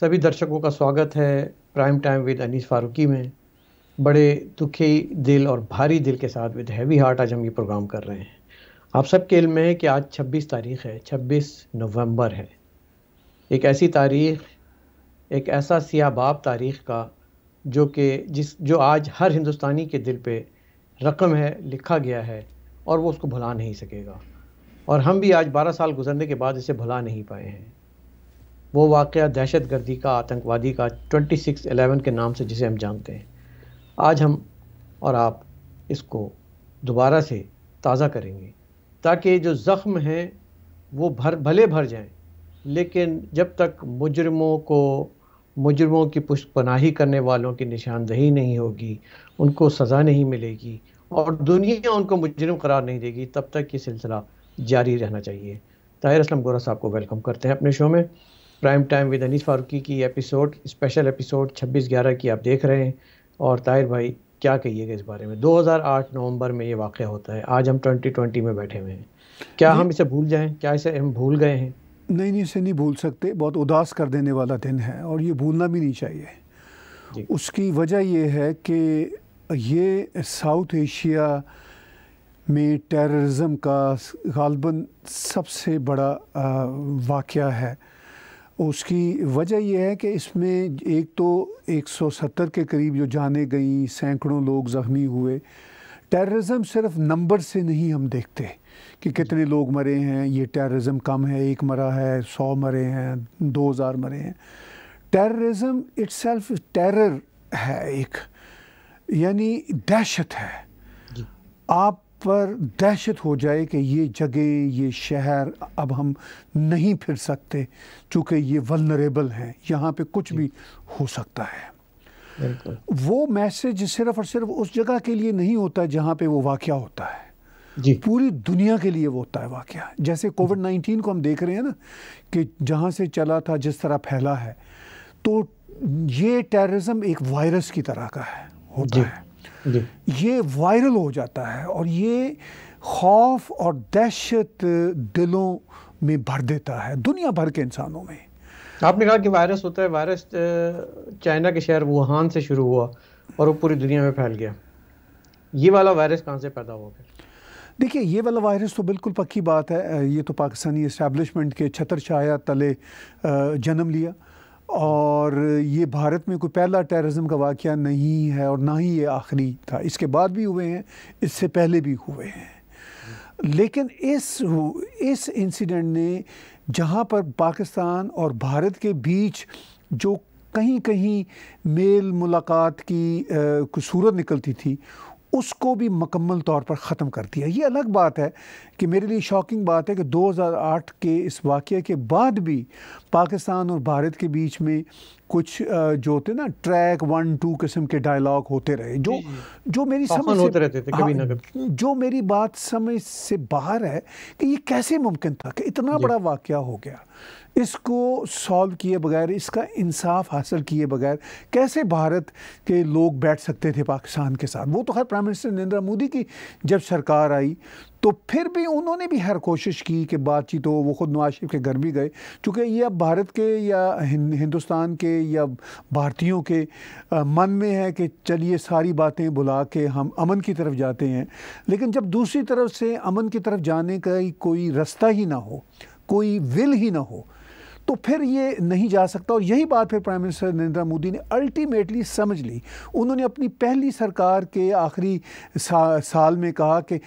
सभी दर्शकों का स्वागत है prime time with Anees Farooqui में बड़े दुखी दिल और भारी दिल के साथ विद हैवी हार्ट आज हम ये प्रोग्राम कर रहे हैं आप सब के इल्म है कि आज 26 तारीख है 26 नवंबर है एक ऐसी तारीख एक ऐसा बाप तारीख का जो कि जिस जो आज हर हिंदुस्तानी के दिल पे रकम है लिखा गया है और वो उसको भुला नहीं सकेगा और हम भी आज 12 साल गुजरने के बाद इसे भुला नहीं पाए हैं वो वाक़ दहशत गर्दी का आतंकवादी का ट्वेंटी सिक्स एलेवन के नाम से जिसे हम जानते हैं आज हम और आप इसको दोबारा से ताज़ा करेंगे ताकि जो ज़ख्म हैं वो भर भले भर जाएं लेकिन जब तक मुजरमों को मुजरमों की पुष्प पनाही करने वालों की निशानदही नहीं होगी उनको सज़ा नहीं मिलेगी और दुनिया उनको मुजरम करार नहीं देगी तब तक ये सिलसिला जारी रहना चाहिए ताहिर असलम गोरा साहब को वेलकम करते हैं अपने शो में prime time with Anees Farooqui की एपिसोड स्पेशल एपिसोड छब्बीस ग्यारह की आप देख रहे हैं और ताहिर भाई क्या कहिएगा इस बारे में 2008 नवंबर में ये वाक़ होता है आज हम 2020 में बैठे हुए हैं क्या हम इसे भूल जाएं क्या इसे हम भूल गए हैं नहीं नहीं इसे नहीं भूल सकते बहुत उदास कर देने वाला दिन है और ये भूलना भी नहीं चाहिए उसकी वजह यह है कि ये साउथ एशिया में टेररिज्म का गालबन सबसे बड़ा वाक़ है उसकी वजह यह है कि इसमें एक तो 170 के करीब जो जाने गई सैकड़ों लोग ज़ख्मी हुए टेररिज्म सिर्फ नंबर से नहीं हम देखते कि कितने लोग मरे हैं ये टेररिज्म कम है एक मरा है सौ मरे हैं दो हज़ार मरे हैं टेररिज्म इट्स टेरर है एक यानी दहशत है आप पर दहशत हो जाए कि ये जगह ये शहर अब हम नहीं फिर सकते चूँकि ये वनरेबल हैं यहाँ पे कुछ भी हो सकता है वो मैसेज सिर्फ और सिर्फ उस जगह के लिए नहीं होता है जहाँ पे वो वाक़ होता है जी। पूरी दुनिया के लिए वो होता है वाक़ जैसे कोविड नाइन्टीन को हम देख रहे हैं ना कि जहाँ से चला था जिस तरह फैला है तो ये टेररिज्म एक वायरस की तरह का है होता है ये वायरल हो जाता है और ये खौफ और दहशत दिलों में भर देता है दुनिया भर के इंसानों में आपने कहा कि वायरस होता है वायरस चाइना के शहर वुहान से शुरू हुआ और वो पूरी दुनिया में फैल गया ये वाला वायरस कहाँ से पैदा हो गया देखिए ये वाला वायरस तो बिल्कुल पक्की बात है ये तो पाकिस्तानी इस्टेबलिशमेंट के छतर छाया तले जन्म लिया और ये भारत में कोई पहला टेररिज्म का वाक़ नहीं है और ना ही ये आखिरी था इसके बाद भी हुए हैं इससे पहले भी हुए हैं लेकिन इस इस इंसिडेंट ने जहाँ पर पाकिस्तान और भारत के बीच जो कहीं कहीं मेल मुलाकात की कुछ सूरत निकलती थी उसको भी मकम्मल तौर पर ख़त्म कर दिया ये अलग बात है कि मेरे लिए शॉकिंग बात है कि 2008 के इस वाक़े के बाद भी पाकिस्तान और भारत के बीच में कुछ जो होते ना ट्रैक वन टू किस्म के डायलॉग होते रहे जो जो मेरी समझ से, होते रहते थे कभी ना हाँ, कभी जो मेरी बात समझ से बाहर है कि ये कैसे मुमकिन था कि इतना बड़ा वाक़ हो गया इसको सॉल्व किए बगैर इसका इंसाफ हासिल किए बगैर कैसे भारत के लोग बैठ सकते थे पाकिस्तान के साथ वो तो खैर प्राइम मिनिस्टर नरेंद्र मोदी की जब सरकार आई तो फिर भी उन्होंने भी हर कोशिश की कि बातचीत हो वो ख़ुद नवाज शरीफ के घर भी गए चूँकि ये अब भारत के या हिंदुस्तान के या भारतीयों के मन में है कि चलिए सारी बातें बुला के हम अमन की तरफ जाते हैं लेकिन जब दूसरी तरफ से अमन की तरफ जाने का कोई रास्ता ही ना हो कोई विल ही ना हो तो फिर ये नहीं जा सकता और यही बात फिर प्राइम मिनिस्टर नरेंद्र मोदी ने अल्टीमेटली समझ ली उन्होंने अपनी पहली सरकार के आखिरी सा, साल में कहा कि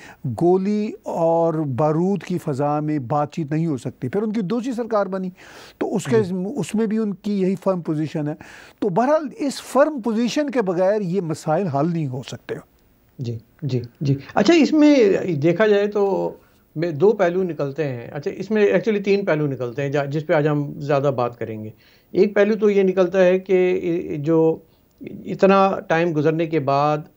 गोली और बारूद की फ़जा में बातचीत नहीं हो सकती फिर उनकी दूसरी सरकार बनी तो उसके उसमें भी उनकी यही फर्म पोजीशन है तो बहरहाल इस फर्म पोजीशन के बगैर ये मसाइल हल नहीं हो सकते जी जी जी अच्छा इसमें देखा जाए तो में दो पहलू निकलते हैं अच्छा इसमें एक्चुअली तीन पहलू निकलते हैं जिस पे आज हम ज़्यादा बात करेंगे एक पहलू तो ये निकलता है कि जो इतना टाइम गुजरने के बाद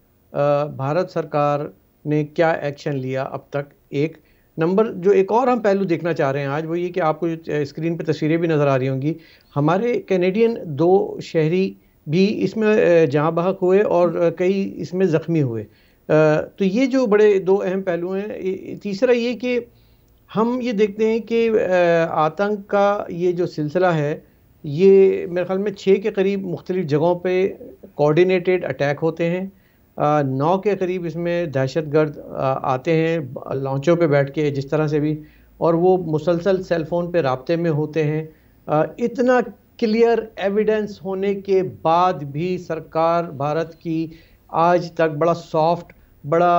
भारत सरकार ने क्या एक्शन लिया अब तक एक नंबर जो एक और हम पहलू देखना चाह रहे हैं आज वो ये कि आपको स्क्रीन पर तस्वीरें भी नज़र आ रही होंगी हमारे कैनेडियन दो शहरी भी इसमें जहाँ बहक हुए और कई इसमें ज़ख्मी हुए तो ये जो बड़े दो अहम पहलू हैं तीसरा ये कि हम ये देखते हैं कि आतंक का ये जो सिलसिला है ये मेरे ख्याल में छः के करीब मुख्तलिफ़ जगहों पे कोऑर्डिनेटेड अटैक होते हैं नौ के करीब इसमें दहशत गर्द आते हैं लॉन्चों पे बैठ के जिस तरह से भी और वो मुसलसल सेलफोन पे रबते में होते हैं इतना क्लियर एविडेंस होने के बाद भी सरकार भारत की आज तक बड़ा सॉफ्ट बड़ा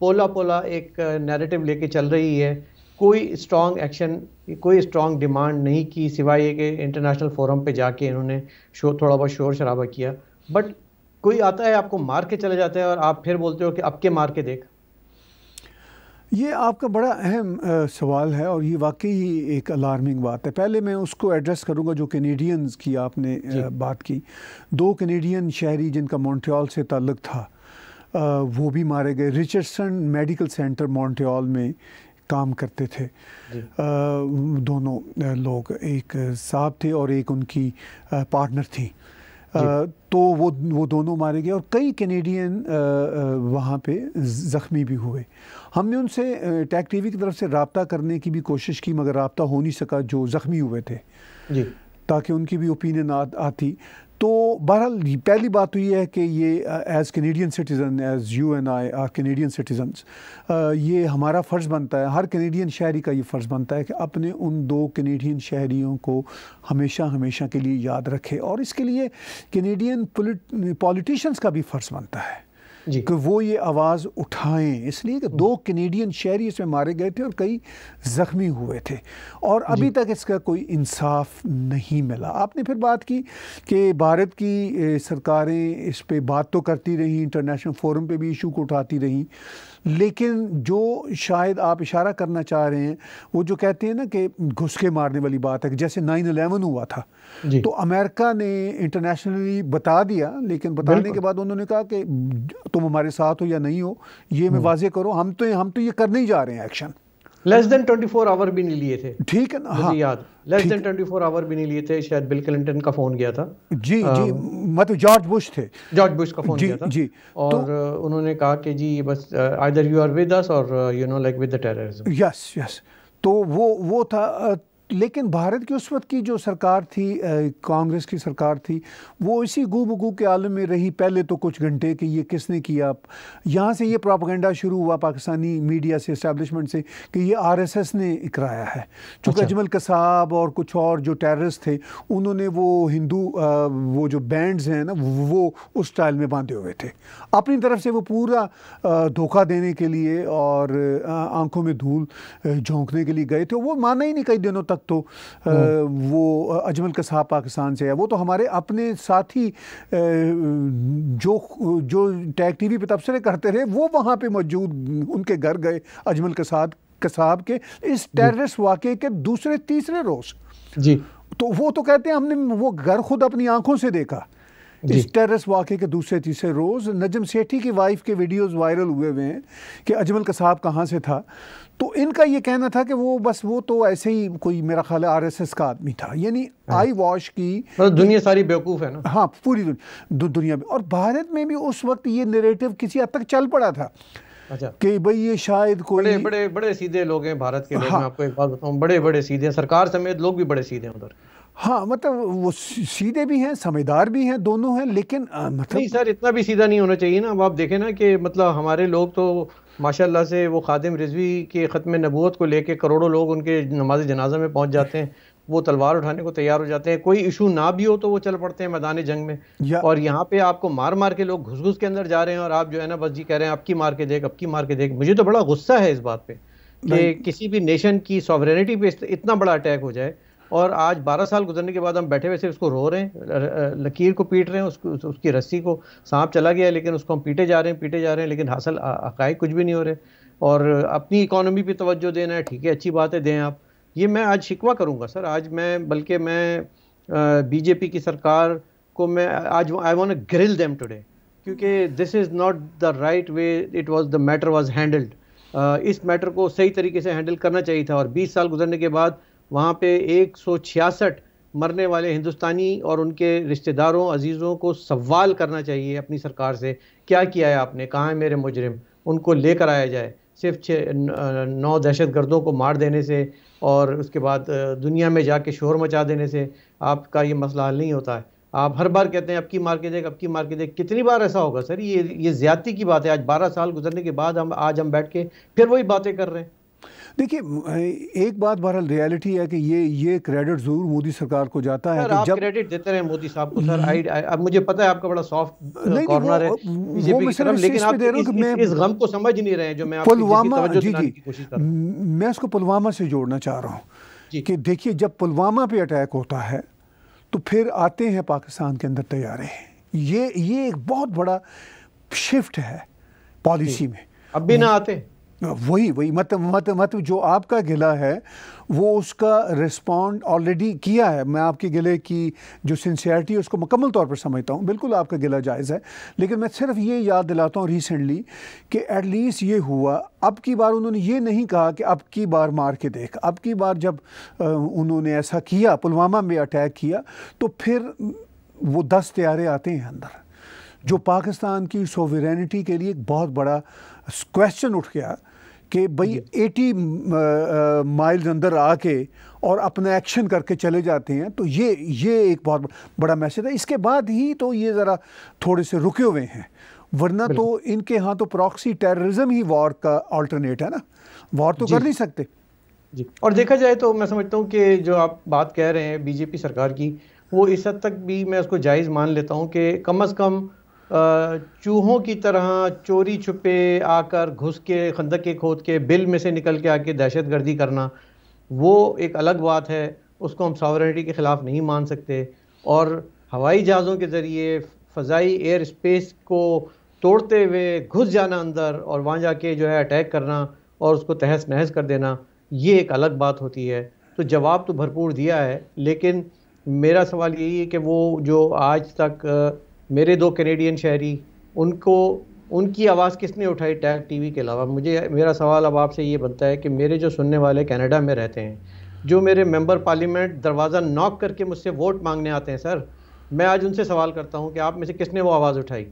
पोला पोला एक नैरेटिव लेके चल रही है कोई स्ट्रॉन्ग एक्शन कोई स्ट्रॉन्ग डिमांड नहीं की सिवाय ये कि इंटरनेशनल फोरम पे जाके इन्होंने शो थोड़ा बहुत शोर शराबा किया बट कोई आता है आपको मार के चले जाते हैं और आप फिर बोलते हो कि अब के मार के देख ये आपका बड़ा अहम सवाल है और ये वाकई ही एक अलार्मिंग बात है पहले मैं उसको एड्रेस करूंगा जो कैनेडियंस की आपने बात की दो कैनेडियन शहरी जिनका मॉन्ट्रियल से ताल्लुक़ था वो भी मारे गए रिचर्डसन मेडिकल सेंटर मॉन्ट्रियल में काम करते थे दोनों लोग एक साहब थे और एक उनकी पार्टनर थी तो वो वो दोनों मारे गए और कई कैनेडियन वहाँ पे ज़ख्मी भी हुए हमने उनसे टैक टीवी की तरफ से रबता करने की भी कोशिश की मगर रबता हो नहीं सका जो ज़ख्मी हुए थे जी ताकि उनकी भी ओपिनियन आती तो बहरहाल पहली बात तो ये है कि ये as Canadian citizen as you and I are Canadian citizens ये हमारा फ़र्ज़ बनता है हर कनेडियन शहरी का ये फ़र्ज़ बनता है कि अपने उन दो कनेडियन शहरीों को हमेशा हमेशा के लिए याद रखे और इसके लिए कनेडियन पॉलिटिशन्स का भी फ़र्ज़ बनता है कि वो ये आवाज़ उठाएं इसलिए कि दो कैनेडियन शहरी इसमें मारे गए थे और कई ज़ख्मी हुए थे और अभी तक इसका कोई इंसाफ नहीं मिला आपने फिर बात की कि भारत की सरकारें इस पर बात तो करती रहीं इंटरनेशनल फोरम पर भी इशू को उठाती रहीं लेकिन जो शायद आप इशारा करना चाह रहे हैं वो जो कहते हैं ना कि घुस के मारने वाली बात है कि जैसे नाइन अलेवन हुआ था तो अमेरिका ने इंटरनेशनली बता दिया लेकिन बताने के बाद उन्होंने कहा कि तुम हमारे साथ हो या नहीं हो ये मैं हम्म। वाजे करो हम तो हम तो ये करने ही जा रहे हैं एक्शन लेस देन 24 आवर भी नहीं लिए थे ठीक है ना हाँ याद लेस देन 24 आवर भी नहीं लिए थे शायद बिल क्लिंटन का फोन गया था जी आ, जी मतलब जॉर्ज बुश थे जॉर्ज बुश का फोन जी, गया था जी तो और तो, उन्होंने कहा कि जी बस either you are with us or you know like with the terrorism yes yes तो वो वो था लेकिन भारत की उस वक्त की जो सरकार थी कांग्रेस की सरकार थी वो इसी गू बगू के आलम में रही पहले तो कुछ घंटे कि ये किसने किया यहाँ से ये प्रोपागेंडा शुरू हुआ पाकिस्तानी मीडिया से इस्टेबलिशमेंट से कि ये आरएसएस ने कराया है चूँकि अच्छा। अजमल कसाब और कुछ और जो टेररिस्ट थे उन्होंने वो हिंदू वो जो बैंड्स हैं ना वो उस स्टाइल में बांधे हुए थे अपनी तरफ से वो पूरा धोखा देने के लिए और आंखों में धूल झोंकने के लिए गए थे वो माना ही नहीं कई दिनों तक तो आ, हम्म। वो अजमल कसाब पाकिस्तान से है वो तो हमारे अपने साथी जो जो टैग टीवी पे तबसरे करते रहे वो वहाँ पे मौजूद उनके घर गए अजमल कसाद कसाब के इस टेररिस्ट वाक़े के दूसरे तीसरे रोज़ जी तो वो तो कहते हैं हमने वो घर खुद अपनी आंखों से देखा इस टेररिस्ट वाक़े के दूसरे तीसरे रोज़ नजम सेठी की वाइफ के वीडियोस वायरल हुए हुए हैं कि अजमल कसाब कहाँ से था तो इनका ये कहना था कि वो बस वो तो ऐसे ही कोई मेरा ख्याल आर एस एस का आदमी था यानी हाँ। आई वॉश की तो दुनिया सारी बेवकूफ़ है ना हाँ पूरी दुनिया दु, दुनिया में और भारत में भी उस वक्त ये नरेटिव किसी हद तक चल पड़ा था अच्छा कि भाई ये शायद कोई बड़े बड़े बड़े सीधे लोग हैं भारत के हाँ, आपको एक बात बताऊँ बड़े बड़े सीधे सरकार समेत लोग भी बड़े सीधे हैं उधर हाँ मतलब वो सीधे भी हैं समझदार भी हैं दोनों हैं लेकिन आ, मतलब नहीं सर इतना भी सीधा नहीं होना चाहिए ना अब आप देखें ना कि मतलब हमारे लोग तो माशाल्लाह से वो खादिम रिजवी के ख़त्म नबूत को लेके करोड़ों लोग उनके नमाज जनाजा में पहुंच जाते हैं वो तलवार उठाने को तैयार हो जाते हैं कोई इशू ना भी हो तो वो चल पड़ते हैं मैदान जंग में और यहाँ पे आपको मार मार के लोग घुस घुस के अंदर जा रहे हैं और आप जो है ना बस जी कह रहे हैं आपकी मार के देख अब की मार के देख मुझे तो बड़ा गुस्सा है इस बात पर कि किसी भी नेशन की सॉवरेनिटी पे इतना बड़ा अटैक हो जाए और आज 12 साल गुजरने के बाद हम बैठे वैसे उसको रो रहे हैं लकीर को पीट रहे हैं उसको उसकी रस्सी को सांप चला गया लेकिन उसको हम पीटे जा रहे हैं पीटे जा रहे हैं लेकिन हासिल हकाइक कुछ भी नहीं हो रहे और अपनी इकोनॉमी पर तोज्जो देना है ठीक है अच्छी बात है दें आप ये मैं आज शिकवा करूँगा सर आज मैं बल्कि मैं बीजेपी की सरकार को मैं आज I want grill them today क्योंकि this is not the right way it was the matter was handled इस मैटर को सही तरीके से हैंडल करना चाहिए था और 20 साल गुजरने के बाद वहाँ पे एक मरने वाले हिंदुस्तानी और उनके रिश्तेदारों अजीज़ों को सवाल करना चाहिए अपनी सरकार से क्या किया है आपने कहाँ है मेरे मुजरिम उनको लेकर आया जाए सिर्फ छः नौ दहशत गर्दों को मार देने से और उसके बाद दुनिया में जाके शोर मचा देने से आपका ये मसला हल नहीं होता है आप हर बार कहते हैं अब की मार के देख अब की मार के देख कितनी बार ऐसा होगा सर ये ये ज्यादती की बात है आज बारह साल गुजरने के बाद हम आज हम बैठ के फिर वही बातें कर रहे हैं देखिए एक बात बहरहाल रियलिटी है कि ये ये क्रेडिट जरूर मोदी सरकार को जाता है आप जब क्रेडिट देते रहे मोदी साहब को सर आई अब मुझे पता है आपका बड़ा सॉफ्ट कॉर्नर है लेकिन आप दे रहा हूं मैं इस गम को समझ नहीं रहे जो मैं पुलवामा जी जी मैं उसको पुलवामा से जोड़ना चाह रहा हूँ कि देखिए जब पुलवामा पे अटैक होता है तो फिर आते हैं पाकिस्तान के अंदर तैयारे ये ये एक बहुत बड़ा शिफ्ट है पॉलिसी में अब भी ना आते वही वही मतलब मतलब मतलब जो आपका गिला है वो उसका रिस्पॉन्ड ऑलरेडी किया है मैं आपके गिले की जो सिंसियरिटी है उसको मुकम्मल तौर पर समझता हूँ बिल्कुल आपका गिला जायज़ है लेकिन मैं सिर्फ ये याद दिलाता हूँ रिसेंटली कि एटलीस्ट ये हुआ अब की बार उन्होंने ये नहीं कहा कि अब की बार मार के देख अब की बार जब उन्होंने ऐसा किया पुलवामा में अटैक किया तो फिर वो दस त्यारे आते हैं अंदर जो पाकिस्तान की सोवरेनिटी के लिए एक बहुत बड़ा क्वेश्चन उठ गया कि भाई एटी माइल्स अंदर आके और अपना एक्शन करके चले जाते हैं तो ये ये एक बहुत बड़ा मैसेज है इसके बाद ही तो ये ज़रा थोड़े से रुके हुए हैं वरना तो इनके यहाँ तो प्रॉक्सी टेररिज्म ही वॉर का ऑल्टरनेट है ना वॉर तो कर नहीं सकते जी और देखा जाए तो मैं समझता हूँ कि जो आप बात कह रहे हैं बीजेपी सरकार की वो इस हद तक भी मैं उसको जायज़ मान लेता हूँ कि कम अज़ कम चूहों की तरह चोरी छुपे आकर घुस के खंदक के खोद के बिल में से निकल के आके दहशत गर्दी करना वो एक अलग बात है उसको हम सॉवरिटी के ख़िलाफ़ नहीं मान सकते और हवाई जहाज़ों के ज़रिए फ़जाई एयर स्पेस को तोड़ते हुए घुस जाना अंदर और वहाँ जाके जो है अटैक करना और उसको तहस नहस कर देना ये एक अलग बात होती है तो जवाब तो भरपूर दिया है लेकिन मेरा सवाल यही है कि वो जो आज तक मेरे दो कैनेडियन शहरी उनको उनकी आवाज़ किसने उठाई टैग टीवी के अलावा मुझे मेरा सवाल अब आपसे ये बनता है कि मेरे जो सुनने वाले कनाडा में रहते हैं जो मेरे मेंबर पार्लियामेंट दरवाज़ा नॉक करके मुझसे वोट मांगने आते हैं सर मैं आज उनसे सवाल करता हूँ कि आप में से किसने वो आवाज़ उठाई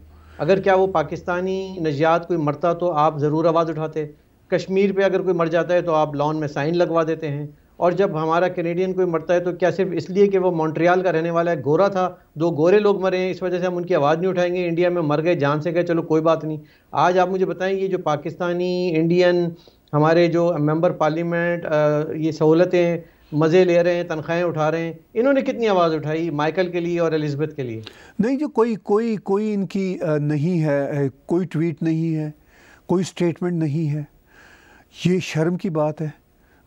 अगर क्या वो पाकिस्तानी नजात कोई मरता तो आप ज़रूर आवाज़ उठाते कश्मीर पे अगर कोई मर जाता है तो आप लॉन में साइन लगवा देते हैं और जब हमारा कैनेडियन कोई मरता है तो क्या सिर्फ इसलिए कि वो मॉन्ट्रियाल का रहने वाला है गोरा था दो गोरे लोग मरे हैं इस वजह से हम उनकी आवाज़ नहीं उठाएंगे इंडिया में मर गए जान से गए चलो कोई बात नहीं आज आप मुझे बताएं ये जो पाकिस्तानी इंडियन हमारे जो मेंबर पार्लियामेंट ये सहूलतें मज़े ले रहे हैं तनख्वाहें उठा रहे हैं इन्होंने कितनी आवाज़ उठाई माइकल के लिए और एलिजबेथ के लिए नहीं जो कोई कोई कोई इनकी नहीं है कोई ट्वीट नहीं है कोई स्टेटमेंट नहीं है ये शर्म की बात है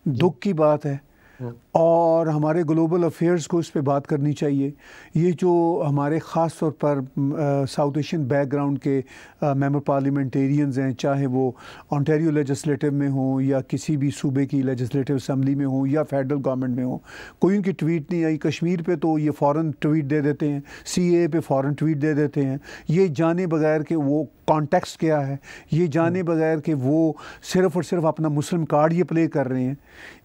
दुख की बात है हाँ। और हमारे ग्लोबल अफेयर्स को इस पे बात करनी चाहिए ये जो हमारे ख़ास तौर पर साउथ एशियन बैकग्राउंड के मेंबर पार्लियामेंटेरियंस हैं चाहे वो ऑनटेरियो लेजिस्लेटिव में हों या किसी भी सूबे की लेजिस्लेटिव असम्बली में हों या फेडरल गवर्नमेंट में हों कोई उनकी ट्वीट नहीं आई कश्मीर पे तो ये फ़ौरन ट्वीट दे देते हैं सी ए पे फ़ौरन ट्वीट दे देते हैं ये जाने बगैर कि वो कॉन्टेक्स्ट क्या है ये जाने बगैर कि वो सिर्फ़ और सिर्फ अपना मुस्लिम कार्ड ये प्ले कर रहे हैं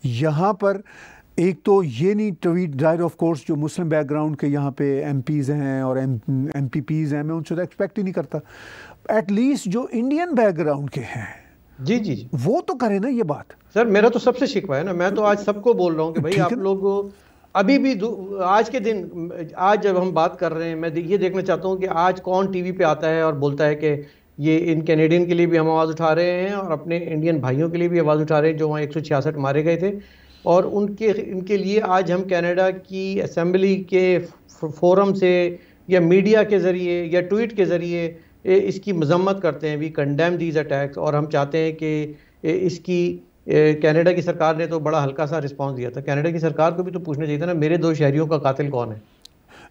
यहाँ पर एक तो ये नहीं ट्वीट जाहिर ऑफ कोर्स जो मुस्लिम बैकग्राउंड के यहाँ पे एमपीज़ हैं और एम एम हैं मैं उनसे तो एक्सपेक्ट ही नहीं करता एटलीस्ट जो इंडियन बैकग्राउंड के हैं जी जी जी वो तो करें ना ये बात सर मेरा तो सबसे शिकवा है ना मैं तो आज सबको बोल रहा हूँ कि भाई आप लोग अभी भी आज के दिन आज जब हम बात कर रहे हैं मैं ये देखना चाहता हूँ कि आज कौन टीवी पे आता है और बोलता है कि ये इन कैनेडियन के लिए भी हम आवाज़ उठा रहे हैं और अपने इंडियन भाइयों के लिए भी आवाज़ उठा रहे हैं जो वहाँ एक मारे गए थे और उनके इनके लिए आज हम कनाडा की असम्बली के फोरम से या मीडिया के ज़रिए या ट्वीट के ज़रिए इसकी मजम्मत करते हैं वी कंडेम दीज अटैक्स और हम चाहते हैं कि इसकी कनाडा की सरकार ने तो बड़ा हल्का सा रिस्पांस दिया था कनाडा की सरकार को भी तो पूछना चाहिए था ना मेरे दो शहरियों का कातिल कौन है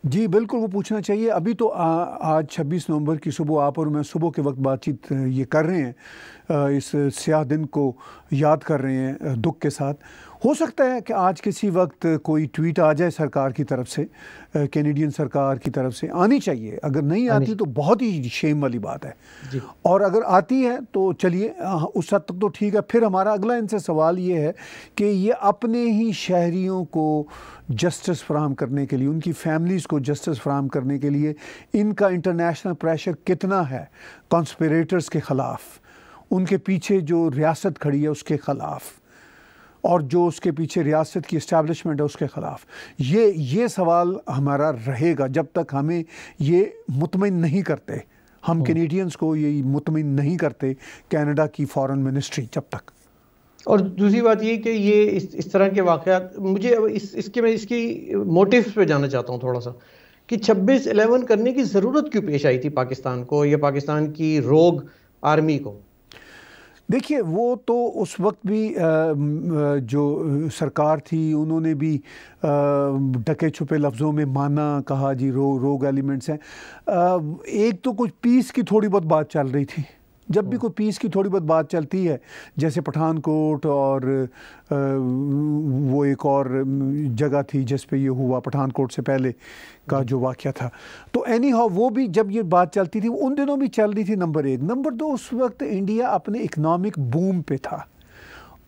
जी बिल्कुल वो पूछना चाहिए अभी तो आ, आज 26 नवंबर की सुबह आप और मैं सुबह के वक्त बातचीत ये कर रहे हैं इस स्याह दिन को याद कर रहे हैं दुख के साथ हो सकता है कि आज किसी वक्त कोई ट्वीट आ जाए सरकार की तरफ से कैनेडियन सरकार की तरफ से आनी चाहिए अगर नहीं आती तो बहुत ही शेम वाली बात है और अगर आती है तो चलिए उस हद तक तो ठीक है फिर हमारा अगला इनसे सवाल ये है कि ये अपने ही शहरीों को जस्टिस फ्राहम करने के लिए उनकी फैमिलीज़ को जस्टिस फ्राहम करने के लिए इनका इंटरनेशनल प्रेशर कितना है कॉन्स्परेटर्स के ख़िलाफ़ उनके पीछे जो रियासत खड़ी है उसके ख़िलाफ़ और जो उसके पीछे रियासत की इस्टबलिशमेंट है उसके ख़िलाफ़ ये ये सवाल हमारा रहेगा जब तक हमें ये मुतमिन नहीं करते हम कैनेडियंस हम्म। को ये मुतमिन नहीं करते कनाडा की फॉरेन मिनिस्ट्री जब तक और दूसरी बात ये कि ये इस इस तरह के वाक़ मुझे अब इस इसके मैं इसकी मोटिव्स पे जाना चाहता हूँ थोड़ा सा कि 26 एलेवन करने की ज़रूरत क्यों पेश आई थी पाकिस्तान को या पाकिस्तान की रोग आर्मी को देखिए वो तो उस वक्त भी जो सरकार थी उन्होंने भी ढके छुपे लफ्ज़ों में माना कहा जी रो रोग एलिमेंट्स हैं एक तो कुछ पीस की थोड़ी बहुत बात चल रही थी जब भी हाँ। कोई पीस की थोड़ी बहुत बात चलती है जैसे पठानकोट और वो एक और जगह थी जिस पे ये हुआ पठानकोट से पहले का जो वाक़ था तो एनी हाउ वो भी जब ये बात चलती थी उन दिनों भी चल रही थी नंबर एक नंबर दो उस वक्त इंडिया अपने इकनॉमिक बूम पे था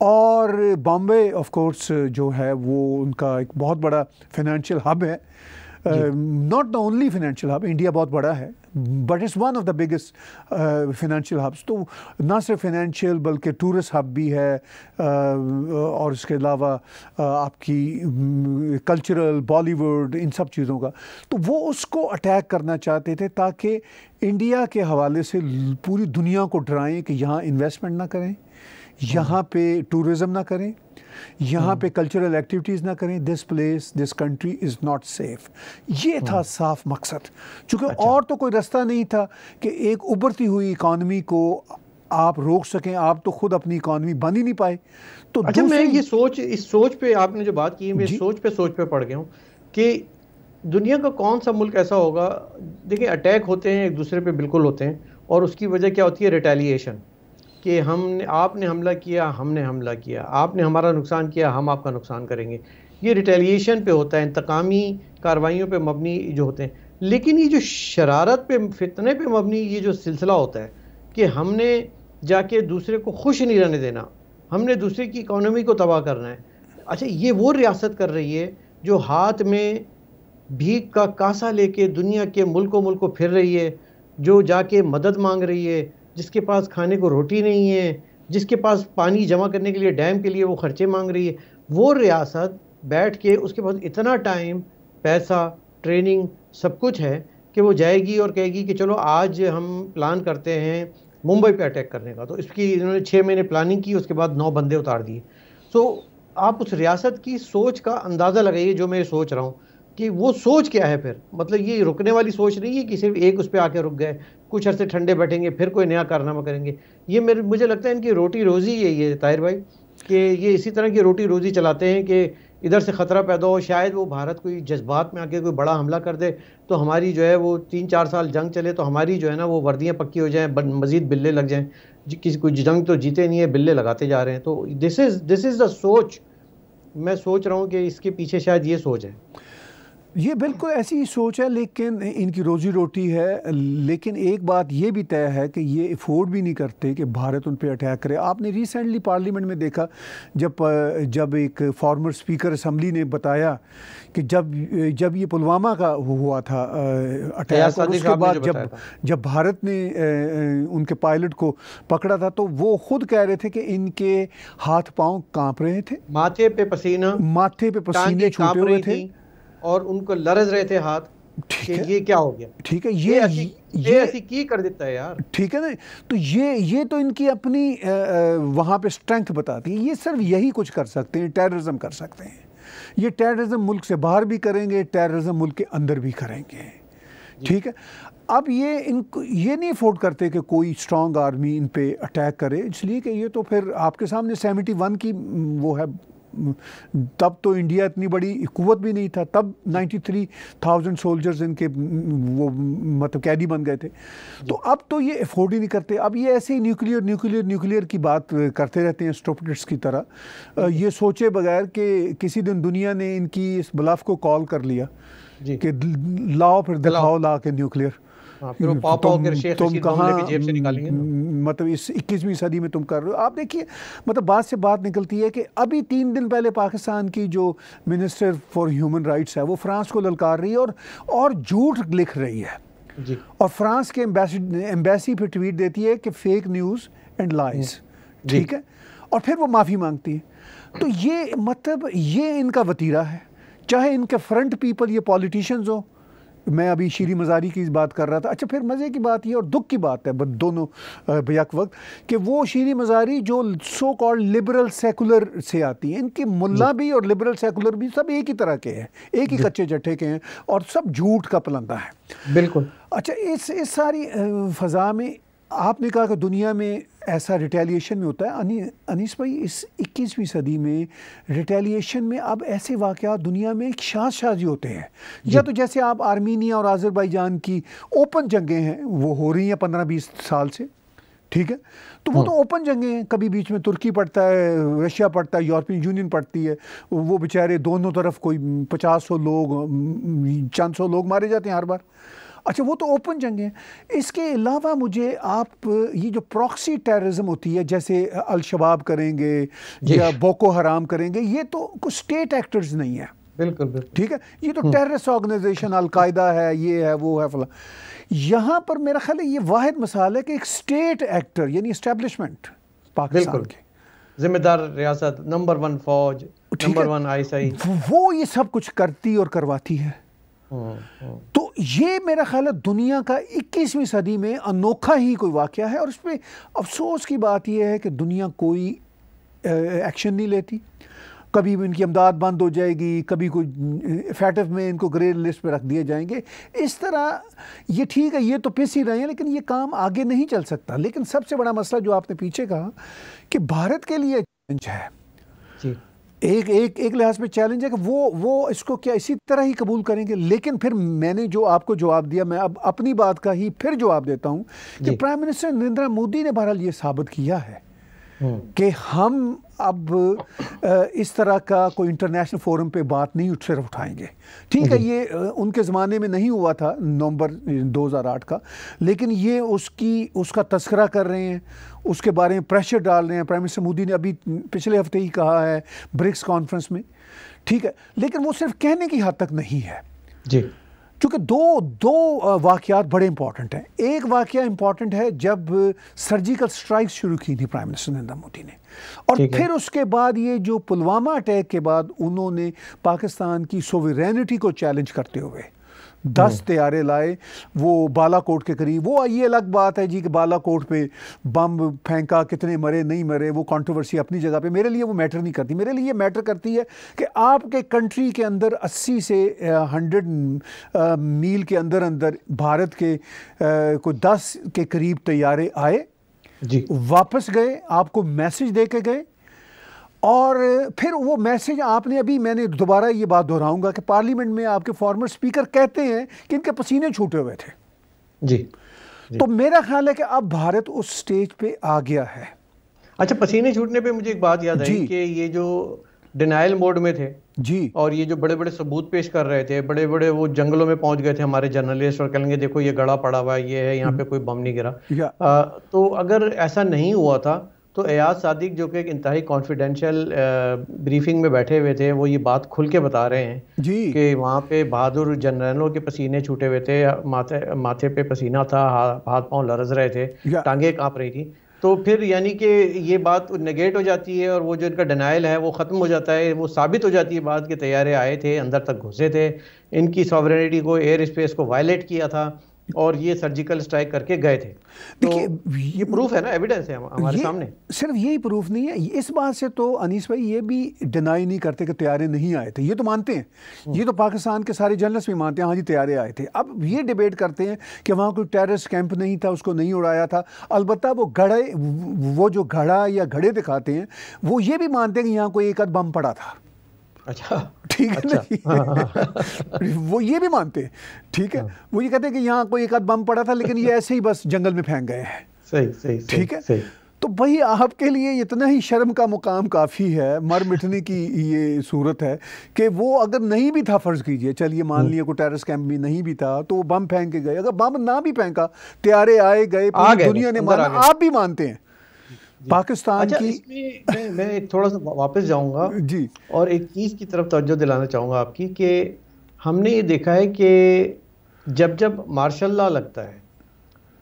और बॉम्बे ऑफ कोर्स जो है वो उनका एक बहुत बड़ा फिनंशियल हब है not the only financial hub India बहुत बड़ा है but is one of the biggest financial hubs तो ना सिर्फ फिनेंशियल बल्कि टूरिस्ट हब भी है uh, uh, और इसके अलावा uh, आपकी कल्चरल mm, बॉलीवुड इन सब चीज़ों का तो वो उसको अटैक करना चाहते थे ताकि इंडिया के हवाले से पूरी दुनिया को डराएं कि यहाँ इन्वेस्टमेंट ना करें यहाँ पे टूरिज्म ना करें यहाँ hmm. पे कल्चरल एक्टिविटीज़ ना करें this place this country is not safe ये था hmm. साफ मकसद चूँकि अच्छा। और तो कोई रास्ता नहीं था कि एक उभरती हुई इकानमी को आप रोक सकें आप तो खुद अपनी इकानमी बन ही नहीं पाए तो अच्छा मैं ये सोच इस सोच पे आपने जो बात की मैं सोच पे सोच पे पड़ गया हूँ कि दुनिया का कौन सा मुल्क ऐसा होगा देखिए अटैक होते हैं एक दूसरे पे बिल्कुल होते हैं और उसकी वजह क्या होती है रिटेलिएशन कि हमने आपने हमला किया हमने हमला किया आपने हमारा नुकसान किया हम आपका नुकसान करेंगे ये रिटेलिएशन पे होता है इंतकामी कार्रवाइयों पे मबनी जो होते हैं लेकिन ये जो शरारत पे फितने पे मबनी ये जो सिलसिला होता है कि हमने जाके दूसरे को खुश नहीं रहने देना हमने दूसरे की इकोनॉमी को तबाह करना है अच्छा ये वो रियासत कर रही है जो हाथ में भीख का कासा लेके दुनिया के मुल्कों मुल्कों फिर रही है जो जाके मदद मांग रही है जिसके पास खाने को रोटी नहीं है जिसके पास पानी जमा करने के लिए डैम के लिए वो खर्चे मांग रही है वो रियासत बैठ के उसके पास इतना टाइम पैसा ट्रेनिंग सब कुछ है कि वो जाएगी और कहेगी कि चलो आज हम प्लान करते हैं मुंबई पे अटैक करने का तो इसकी इन्होंने छः महीने प्लानिंग की उसके बाद नौ बंदे उतार दिए सो तो आप उस रियासत की सोच का अंदाज़ा लगाइए जो मैं सोच रहा हूँ कि वो सोच क्या है फिर मतलब ये रुकने वाली सोच नहीं है कि सिर्फ एक उस पर आके रुक गए कुछ अरसे ठंडे बैठेंगे फिर कोई नया कारनामा करेंगे ये मेरे मुझे लगता है इनकी रोटी रोज़ी है ये ताहिर भाई कि ये इसी तरह की रोटी रोज़ी चलाते हैं कि इधर से ख़तरा पैदा हो शायद वो भारत कोई जज्बात में आके कोई बड़ा हमला कर दे तो हमारी जो है वो तीन चार साल जंग चले तो हमारी जो है ना वो वर्दियाँ पक्की हो जाएँ मज़ीद बिल्ले लग जाएँ किसी कोई जंग तो जीते नहीं है बिल्ले लगाते जा रहे हैं तो this is this is the सोच मैं सोच रहा हूँ कि इसके पीछे शायद ये सोच है ये बिल्कुल ऐसी ही सोच है लेकिन इनकी रोजी रोटी है लेकिन एक बात ये भी तय है कि ये अफोर्ड भी नहीं करते कि भारत उन पर अटैक करे आपने रिसेंटली पार्लियामेंट में देखा जब जब एक फॉर्मर स्पीकर असम्बली ने बताया कि जब जब ये पुलवामा का हुआ था अटैक और उसके बाद जब जब भारत ने उनके पायलट को पकड़ा था तो वो खुद कह रहे थे कि इनके हाथ पाँव काँप रहे थे माथे पे पसीना माथे पे पसीने छूटे हुए थे और उनको लरज रहे थे हाथ ठीक है ये क्या हो गया ठीक है ये ये ऐसी की कर देता है यार ठीक है ना तो ये ये तो इनकी अपनी वहाँ पे स्ट्रेंथ बताती है ये सिर्फ यही कुछ कर सकते हैं टेररिज्म कर सकते हैं ये टेररिज्म मुल्क से बाहर भी करेंगे टेररिज्म मुल्क के अंदर भी करेंगे ठीक है अब ये इनको ये नहीं अफोर्ड करते कि कोई स्ट्रॉन्ग आर्मी इन पे अटैक करे इसलिए कि ये तो फिर आपके सामने सेवेंटी वन की वो है तब तो इंडिया इतनी बड़ी कुत भी नहीं था तब 93,000 सोल्जर्स इनके वो मतलब कैदी बन गए थे तो अब तो ये अफोर्ड ही नहीं करते अब ये ऐसे ही न्यूक्लियर न्यूक्लियर न्यूक्लियर की बात करते रहते हैं स्टोपिट्स की तरह ये सोचे बगैर कि किसी दिन दुनिया ने इनकी इस बलाफ को कॉल कर लिया कि लाओ फिर दिखाओ ला के न्यूक्लियर हाँ, फिर वो पाव पाव के शेख तुम कहाँ जेब से निकालेंगे हम्म, मतलब इस इक्कीसवीं सदी में तुम कर रहे हो आप देखिए मतलब बात से बात निकलती है कि अभी तीन दिन पहले पाकिस्तान की जो मिनिस्टर फॉर ह्यूमन राइट्स है वो फ्रांस को ललकार रही है और और झूठ लिख रही है और फ्रांस के एम्बेसी पे ट्वीट देती है कि फेक न्यूज़ एंड लाइज ठीक है और फिर वो माफ़ी मांगती है तो ये मतलब ये इनका वतीरा है चाहे इनके फ्रंट पीपल ये पॉलिटिशियंस हो मैं अभी शीरी मज़ारी की बात कर रहा था अच्छा फिर मज़े की बात ये और दुख की बात है दोनों बक वक्त कि वो शीरी मज़ारी जो सो कॉल लिबरल सेकुलर से आती हैं इनके मुल्ला भी और लिबरल सेकुलर भी सब एक ही तरह के हैं एक ही कच्चे जट्ठे के हैं और सब झूठ का पलंदा है बिल्कुल अच्छा इस इस सारी फ़ज़ा में आपने कहा कि दुनिया में ऐसा रिटेलिएशन में होता है अनीस भाई इस 21वीं सदी में रिटेलिएशन में अब ऐसे वाक़ दुनिया में एक शाह शाजी होते हैं या तो जैसे आप आर्मीनिया और आज़रबाईजान की ओपन जंगें हैं वो हो रही हैं पंद्रह बीस साल से ठीक है तो वो हाँ। तो ओपन जंगें हैं कभी बीच में तुर्की पड़ता है रशिया पड़ता है यूरोपियन यूनियन पड़ती है वो बेचारे दोनों तरफ कोई पचास सौ लोग चंद सौ लोग मारे जाते हैं हर बार अच्छा वो तो ओपन जंग है इसके अलावा मुझे आप ये जो प्रॉक्सी टेररिज्म होती है जैसे अलशबाब करेंगे या बोको हराम करेंगे ये तो कुछ स्टेट एक्टर्स नहीं है बिल्कुल ठीक है ये तो हम्म। टेररिस्ट ऑर्गेनाइजेशन अलकायदा है ये है वो है फला यहाँ पर मेरा ख्याल है ये वाद मिसाल है कि एक स्टेट एक्टर यानी इस्टेब्लिशमेंट पाकिस्तान के जिम्मेदार रियासत नंबर वन फौज नंबर वन आईएसआई वो ये सब कुछ करती और करवाती है तो ये मेरा ख्याल है दुनिया का 21वीं सदी में अनोखा ही कोई वाक़ है और उसमें अफसोस की बात यह है कि दुनिया कोई एक्शन नहीं लेती कभी भी इनकी अमदाद बंद हो जाएगी कभी कोई फैटफ में इनको ग्रे लिस्ट पर रख दिए जाएंगे इस तरह ये ठीक है ये तो पिस ही रहे हैं लेकिन ये काम आगे नहीं चल सकता लेकिन सबसे बड़ा मसला जो आपने पीछे कहा कि भारत के लिए चैलेंज है एक एक एक लिहाज पे चैलेंज है कि वो वो इसको क्या इसी तरह ही कबूल करेंगे लेकिन फिर मैंने जो आपको जवाब दिया मैं अब अपनी बात का ही फिर जवाब देता हूँ कि प्राइम मिनिस्टर नरेंद्र मोदी ने बहरहाल ये साबित किया है हम्म। कि हम अब इस तरह का कोई इंटरनेशनल फोरम पे बात नहीं उठ सिर्फ उठाएंगे ठीक है ये उनके ज़माने में नहीं हुआ था नवंबर 2008 का लेकिन ये उसकी उसका तस्करा कर रहे हैं उसके बारे में प्रेशर डाल रहे हैं प्राइम मिनिस्टर मोदी ने अभी पिछले हफ्ते ही कहा है ब्रिक्स कॉन्फ्रेंस में ठीक है लेकिन वो सिर्फ कहने की हद तक नहीं है जी चूँकि दो दो वाक़ात बड़े इंपॉर्टेंट हैं एक वाक़ इंपॉर्टेंट है जब सर्जिकल स्ट्राइक शुरू की थी प्राइम मिनिस्टर नरेंद्र मोदी ने और फिर उसके बाद ये जो पुलवामा अटैक के बाद उन्होंने पाकिस्तान की सोवरेनिटी को चैलेंज करते हुए दस हम्म। तैयारे लाए वो बालाकोट के करीब वो ये अलग बात है जी कि बालाकोट पे बम फेंका कितने मरे नहीं मरे वो कंट्रोवर्सी अपनी जगह पे मेरे लिए वो मैटर नहीं करती मेरे लिए मैटर करती है कि आपके कंट्री के अंदर 80 से 100 मील के अंदर अंदर भारत के को 10 के करीब तैयारे आए जी वापस गए आपको मैसेज दे के गए और फिर वो मैसेज आपने अभी मैंने दोबारा ये बात दोहराऊंगा कि पार्लियामेंट में आपके फॉर्मर स्पीकर कहते हैं कि इनके पसीने छूटे हुए थे जी, जी तो मेरा ख्याल है कि अब भारत उस स्टेज पे आ गया है अच्छा पसीने छूटने पे मुझे एक बात याद आई कि ये जो डिनाइल मोड में थे जी और ये जो बड़े बड़े सबूत पेश कर रहे थे बड़े बड़े वो जंगलों में पहुंच गए थे हमारे जर्नलिस्ट और कहेंगे देखो ये गड़ा पड़ा हुआ है ये है यहाँ हम्म। पे कोई बम नहीं गिरा तो अगर ऐसा नहीं हुआ था तो एयाज सादिक जो कि एक इंतहाई कॉन्फिडेंशियल ब्रीफिंग में बैठे हुए थे वो ये बात खुल के बता रहे हैं जी कि वहाँ पे बहादुर जनरलों के पसीने छूटे हुए थे माथे माथे पे पसीना था हाथ पांव लरज रहे थे टांगे कांप रही थी तो फिर यानी कि ये बात नेगेट हो जाती है और वो जो इनका डिनाइल है वो ख़त्म हो जाता है वो साबित हो जाती है बात कि तैयारे आए थे अंदर तक घुसे थे इनकी सॉवरिटी को एयर स्पेस को वायलेट किया था और ये सर्जिकल स्ट्राइक करके गए थे तो ये प्रूफ है ना एविडेंस है हमारे ये, सामने सिर्फ यही प्रूफ नहीं है इस बात से तो अनीस भाई ये भी डिनाई नहीं करते कि तैयारे नहीं आए थे ये तो मानते हैं हम्म। ये तो पाकिस्तान के सारे जर्नलिस्ट भी मानते हैं हाँ जी तैयारे आए थे अब ये डिबेट करते हैं कि वहाँ कोई टेररिस्ट कैंप नहीं था उसको नहीं उड़ाया था अलबत् वो घड़े वो जो घड़ा या घड़े दिखाते हैं वो ये भी मानते हैं कि यहाँ कोई एक आध बम पड़ा था अच्छा ठीक है अच्छा, वो ये भी मानते हैं ठीक है हाँ। वो ये कहते हैं कि यहाँ कोई एक आध बम पड़ा था लेकिन ये ऐसे ही बस जंगल में फेंक गए हैं सही सही ठीक है सही। तो भाई आपके लिए इतना ही शर्म का मुकाम काफ़ी है मर मिटने की ये सूरत है कि वो अगर नहीं भी था फ़र्ज़ कीजिए चलिए मान हम्म। लिया कोई टेरस कैंप भी नहीं भी था तो वो बम फेंक के गए अगर बम ना भी फेंका त्यारे आए गए दुनिया ने माना आप भी मानते हैं पाकिस्तान अच्छा, की मैं, मैं एक थोड़ा सा वापस जाऊंगा जी और एक चीज़ की तरफ तवज्जो दिलाना चाहूँगा आपकी कि हमने ये देखा है कि जब जब मार्शल लॉ लगता है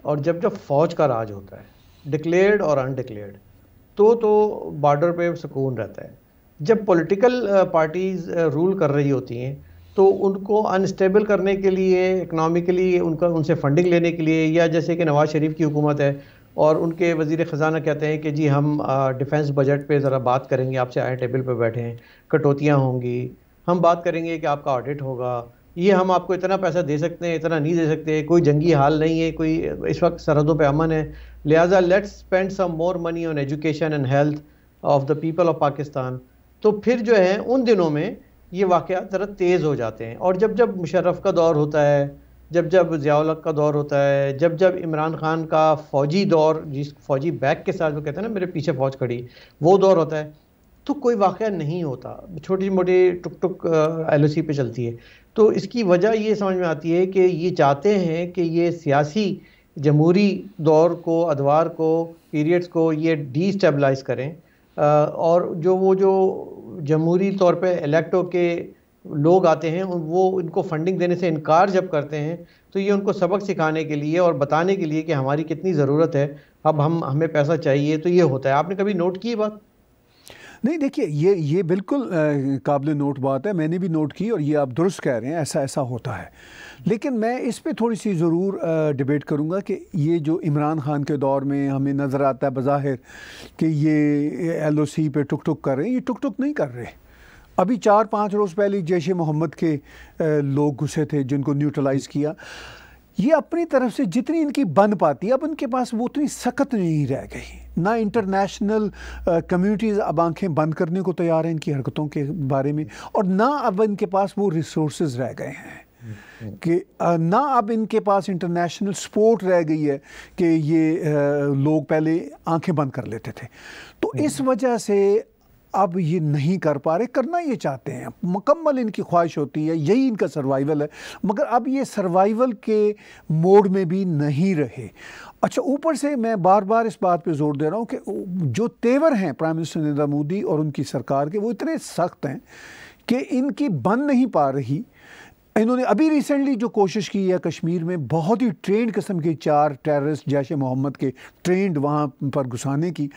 और जब जब फौज का राज होता है डिक्लेयर्ड और अनडिक्लेयर्ड तो तो बॉर्डर पे सुकून रहता है जब पॉलिटिकल पार्टीज़ रूल कर रही होती हैं तो उनको अनस्टेबल करने के लिए इकनॉमिकली उनका उनसे फंडिंग लेने के लिए या जैसे कि नवाज़ शरीफ की हुकूमत है और उनके वजीर ख़जाना कहते हैं कि जी हम डिफेंस बजट पे ज़रा बात करेंगे आपसे आए टेबल पे बैठे हैं कटौतियाँ होंगी हम बात करेंगे कि आपका ऑडिट होगा ये हम आपको इतना पैसा दे सकते हैं इतना नहीं दे सकते कोई जंगी हाल नहीं है कोई इस वक्त सरहदों पर अमन है लिहाजा let's spend some more money on education and health of the people of Pakistan तो फिर जो है उन दिनों में ये वाक़ ज़रा तेज़ हो जाते हैं और जब जब मुशर्रफ का दौर होता है जब जब ज़ियालक का दौर होता है जब जब इमरान खान का फौजी दौर जिस फौजी बैग के साथ वो कहते हैं ना मेरे पीछे फौज खड़ी वो दौर होता है तो कोई वाक़ नहीं होता छोटी मोटी टुक टुक एल पर चलती है तो इसकी वजह ये समझ में आती है कि ये चाहते हैं कि ये सियासी जमहूरी दौर को अदवार को पीरियड्स को ये स्टेबलाइज करें और जो वो जो जमहूरी तौर पर इलेक्ट के लोग आते हैं वो इनको फंडिंग देने से इनकार जब करते हैं तो ये उनको सबक सिखाने के लिए और बताने के लिए कि हमारी कितनी ज़रूरत है अब हम हमें पैसा चाहिए तो ये होता है आपने कभी नोट की बात नहीं देखिए ये ये बिल्कुल काबिल नोट बात है मैंने भी नोट की और ये आप दुरुस्त कह रहे हैं ऐसा ऐसा होता है लेकिन मैं इस पर थोड़ी सी ज़रूर डिबेट करूँगा कि ये जो इमरान खान के दौर में हमें नज़र आता है बज़ाहिर कि ये एल ओ सी पर टुक टुक कर रहे हैं ये टुक टुक नहीं कर रहे अभी चार पाँच रोज़ पहले जैश मोहम्मद के लोग घुसे थे जिनको न्यूट्रलाइज़ किया ये अपनी तरफ से जितनी इनकी बन पाती अब इनके पास वो उतनी सख्त नहीं रह गई ना इंटरनेशनल कम्युनिटीज़ अब आंखें बंद करने को तैयार हैं इनकी हरकतों के बारे में और ना अब इनके पास वो रिसोर्स रह गए हैं कि ना अब इनके पास इंटरनेशनल सपोर्ट रह गई है कि ये लोग पहले आंखें बंद कर लेते थे तो इस वजह से अब ये नहीं कर पा रहे करना ये चाहते हैं मुकम्मल इनकी ख्वाहिश होती है यही इनका सर्वाइवल है मगर अब ये सर्वाइवल के मोड में भी नहीं रहे अच्छा ऊपर से मैं बार बार इस बात पे जोर दे रहा हूँ कि जो तेवर हैं प्राइम मिनिस्टर नरेंद्र मोदी और उनकी सरकार के वो इतने सख्त हैं कि इनकी बन नहीं पा रही इन्होंने अभी रिसेंटली जो कोशिश की है कश्मीर में बहुत ही ट्रेंड किस्म के चार टेररिस्ट जैश मोहम्मद के ट्रेंड वहाँ पर घुसाने की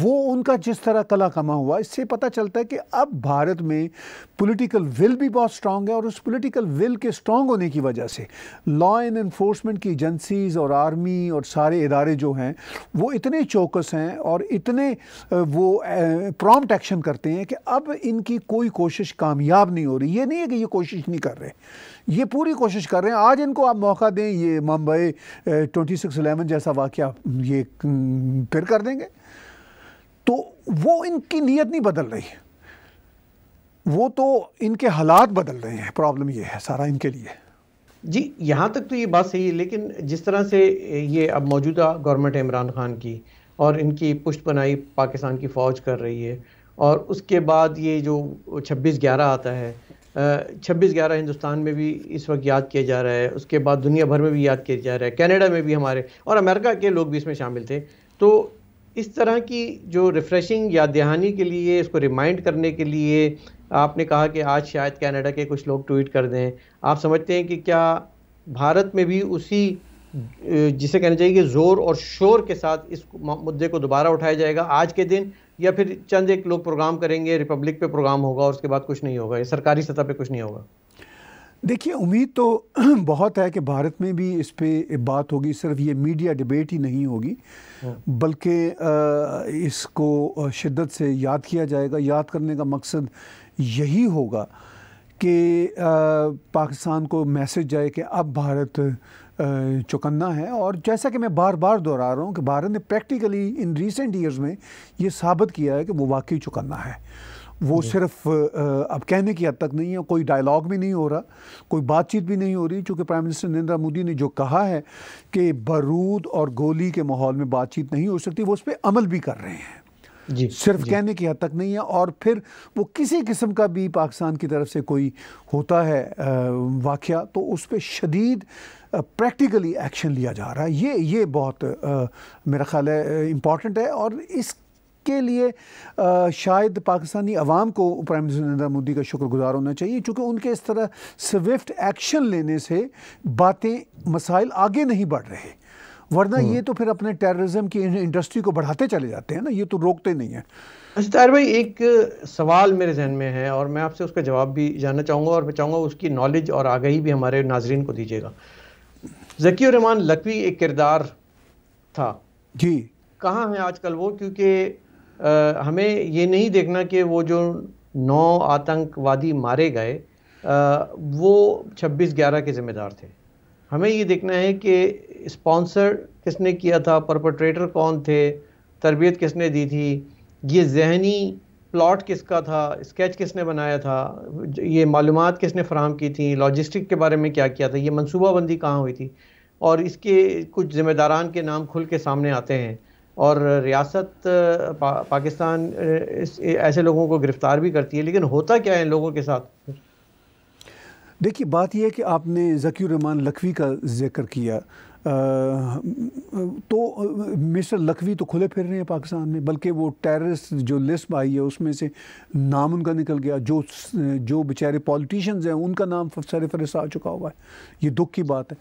वो उनका जिस तरह कला कमा हुआ इससे पता चलता है कि अब भारत में पॉलिटिकल विल भी बहुत स्ट्रांग है और उस पॉलिटिकल विल के स्ट्रांग होने की वजह से लॉ एंड इन्फोर्समेंट की एजेंसीज और आर्मी और सारे इदारे जो हैं वो इतने चौकस हैं और इतने वो प्रॉम्प्ट एक्शन करते हैं कि अब इनकी कोई कोशिश कामयाब नहीं हो रही ये नहीं है कि ये कोशिश नहीं कर रहे ये पूरी कोशिश कर रहे हैं आज इनको आप मौका दें ये मुंबई ट्वेंटी सिक्स एलेवन जैसा वाक्य ये फिर कर देंगे तो वो इनकी नीयत नहीं बदल रही वो तो इनके हालात बदल रहे हैं प्रॉब्लम ये है सारा इनके लिए जी यहाँ तक तो ये बात सही है लेकिन जिस तरह से ये अब मौजूदा गवर्नमेंट इमरान खान की और इनकी पुष्ट बनाई पाकिस्तान की फ़ौज कर रही है और उसके बाद ये जो 26 ग्यारह आता है छब्बीस ग्यारह हिंदुस्तान में भी इस वक्त याद किया जा रहा है उसके बाद दुनिया भर में भी याद किया जा रहा है कनाडा में भी हमारे और अमेरिका के लोग भी इसमें शामिल थे तो इस तरह की जो रिफ़्रेशिंग याद दहानी के लिए इसको रिमाइंड करने के लिए आपने कहा कि आज शायद कनाडा के कुछ लोग ट्वीट कर दें आप समझते हैं कि क्या भारत में भी उसी जिसे कहना चाहिए कि ज़ोर और शोर के साथ इस मुद्दे को दोबारा उठाया जाएगा आज के दिन या फिर चंद एक लोग प्रोग्राम करेंगे रिपब्लिक पे प्रोग्राम होगा और उसके बाद कुछ नहीं होगा या सरकारी सतह पे कुछ नहीं होगा देखिए उम्मीद तो बहुत है कि भारत में भी इस पर बात होगी सिर्फ ये मीडिया डिबेट ही नहीं होगी हाँ। बल्कि इसको शिद्दत से याद किया जाएगा याद करने का मकसद यही होगा कि पाकिस्तान को मैसेज जाए कि अब भारत चौकन्ना है और जैसा कि मैं बार बार दोहरा रहा हूँ कि भारत ने प्रैक्टिकली इन रीसेंट ईयर्स में ये साबित किया है कि वो वाकई चुकन्ना है वो सिर्फ अब कहने की हद तक नहीं है कोई डायलॉग भी नहीं हो रहा कोई बातचीत भी नहीं हो रही चूँकि प्राइम मिनिस्टर नरेंद्र मोदी ने जो कहा है कि बारूद और गोली के माहौल में बातचीत नहीं हो सकती वो उस पर अमल भी कर रहे हैं जी, सिर्फ जी. कहने की हद तक नहीं है और फिर वो किसी किस्म का भी पाकिस्तान की तरफ से कोई होता है वाक़ तो उस पर शदीद प्रैक्टिकली एक्शन लिया जा रहा है ये ये बहुत आ, मेरा ख्याल है इम्पॉर्टेंट है और इस के लिए आ, शायद पाकिस्तानी अवाम को प्राइम मिनिस्टर नरेंद्र मोदी का शुक्रगुजार होना चाहिए चूँकि उनके इस तरह स्विफ्ट एक्शन लेने से बातें मसाइल आगे नहीं बढ़ रहे वरना हम्म। ये तो फिर अपने टेररिज्म की इंडस्ट्री को बढ़ाते चले जाते हैं ना ये तो रोकते नहीं है अच्छा तार भाई एक सवाल मेरे जहन में है और मैं आपसे उसका जवाब भी जानना चाहूँगा और मैं चाहूँगा उसकी नॉलेज और आगही भी हमारे नाजरन को दीजिएगा जकी रहमान लकवी एक किरदार था जी कहाँ है आजकल वो क्योंकि हमें ये नहीं देखना कि वो जो नौ आतंकवादी मारे गए आ, वो 26 ग्यारह के जिम्मेदार थे हमें ये देखना है कि स्पॉन्सर किसने किया था परपट्रेटर कौन थे तरबियत किसने दी थी ये जहनी प्लॉट किसका था स्केच किसने बनाया था ये मालूम किसने फ्राहम की थी लॉजिस्टिक के बारे में क्या किया था ये मनसूबाबंदी कहाँ हुई थी और इसके कुछ ज़िम्मेदारान के नाम खुल के सामने आते हैं और रियासत पा, पाकिस्तान ऐसे लोगों को गिरफ़्तार भी करती है लेकिन होता क्या है लोगों के साथ देखिए बात यह है कि आपने रहमान लखवी का जिक्र किया तो मिस्टर लखवी तो खुले फिर रहे हैं पाकिस्तान में बल्कि वो टेररिस्ट जो लिस्ट आई है उसमें से नाम उनका निकल गया जो जो बेचारे पॉलिटिशियंस हैं उनका नाम सर फरिस आ चुका हुआ है ये दुख की बात है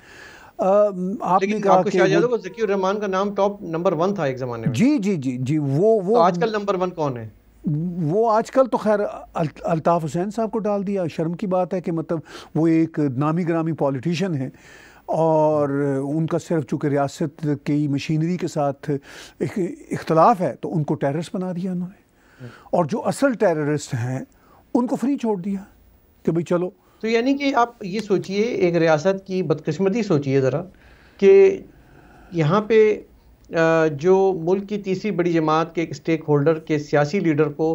आपने कहा कि जकीर रहमान का नाम टॉप नंबर वन था एक जमाने में जी जी जी जी वो वो तो आजकल नंबर वन कौन है वो आजकल तो खैर अलताफ़ अल्ताफ़ हुसैन साहब को डाल दिया शर्म की बात है कि मतलब वो एक नामी ग्रामी पॉलिटिशियन है और उनका सिर्फ चूँकि रियासत की मशीनरी के साथ इख्तलाफ है तो उनको टेररिस्ट बना दिया उन्होंने हम्म। और जो असल टेररिस्ट हैं उनको फ्री छोड़ दिया कि भाई चलो तो यानी कि आप ये सोचिए एक रियासत की बदकस्मती सोचिए ज़रा कि यहाँ पे जो मुल्क की तीसरी बड़ी जमात के एक स्टेक होल्डर के सियासी लीडर को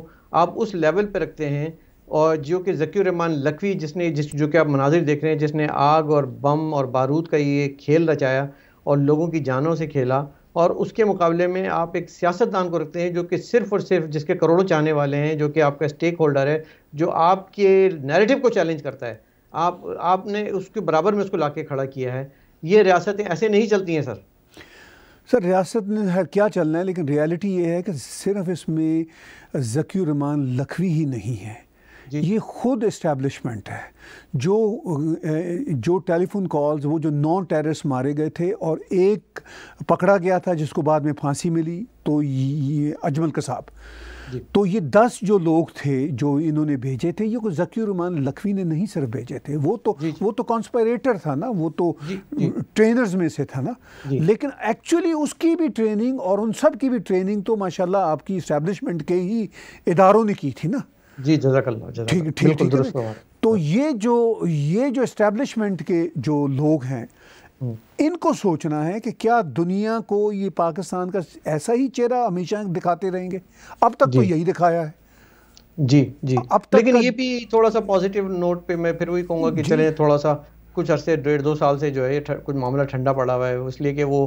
आप उस लेवल पर रखते हैं और जो कि जकीर रहमान लकवी जिसने जिस जो कि आप मनाजिर देख रहे हैं जिसने आग और बम और बारूद का ये खेल रचाया और लोगों की जानों से खेला और उसके मुकाबले में आप एक सियासतदान को रखते हैं जो कि सिर्फ और सिर्फ जिसके करोड़ों चाहने वाले हैं जो कि आपका स्टेक होल्डर है जो आपके नैरेटिव को चैलेंज करता है आप आपने उसके बराबर में उसको ला खड़ा किया है ये रियासतें ऐसे नहीं चलती हैं सर सर रियासत ने क्या चलना है लेकिन रियलिटी ये है कि सिर्फ इसमें जकी रमान लखवी ही नहीं है ये खुद इस्टेब्लिशमेंट है जो जो टेलीफोन कॉल्स वो जो नॉन टेररिस्ट मारे गए थे और एक पकड़ा गया था जिसको बाद में फांसी मिली तो ये अजमल कसाब तो ये दस जो लोग थे जो इन्होंने भेजे थे ये को जकीरुमान लखवी ने नहीं सिर्फ भेजे थे वो तो वो तो कॉन्स्पायरेटर था ना वो तो ट्रेनर्स में से था ना लेकिन एक्चुअली उसकी भी ट्रेनिंग और उन सब की भी ट्रेनिंग तो माशाल्लाह आपकी इस्टेब्लिशमेंट के ही इदारों ने की थी ना जी ठीक ठीक तो ये जो ये जो इस्टेब्लिशमेंट के जो लोग हैं इनको सोचना है कि क्या दुनिया को ये पाकिस्तान का ऐसा ही चेहरा हमेशा दिखाते रहेंगे अब तक तो यही दिखाया है जी जी अब तक लेकिन ये भी थोड़ा सा पॉजिटिव नोट पे मैं फिर वही कहूंगा कि चले थोड़ा सा कुछ अरसे डेढ़ दो साल से जो है कुछ मामला ठंडा पड़ा हुआ है इसलिए कि वो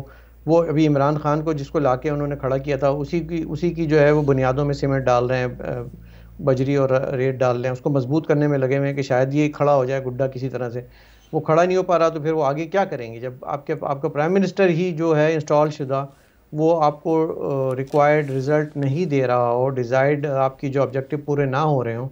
वो अभी इमरान खान को जिसको ला के उन्होंने खड़ा किया था उसी की उसी की जो है वो बुनियादों में सीमेंट डाल रहे हैं बजरी और रेत डाल रहे हैं उसको मजबूत करने में लगे हुए हैं कि शायद ये खड़ा हो जाए गुड्डा किसी तरह से वो खड़ा नहीं हो पा रहा तो फिर वो आगे क्या करेंगे जब आपके आपका प्राइम मिनिस्टर ही जो है इंस्टॉल शुदा वो आपको रिक्वायर्ड रिज़ल्ट नहीं दे रहा हो डिज़ायर्ड आपकी जो ऑब्जेक्टिव पूरे ना हो रहे हों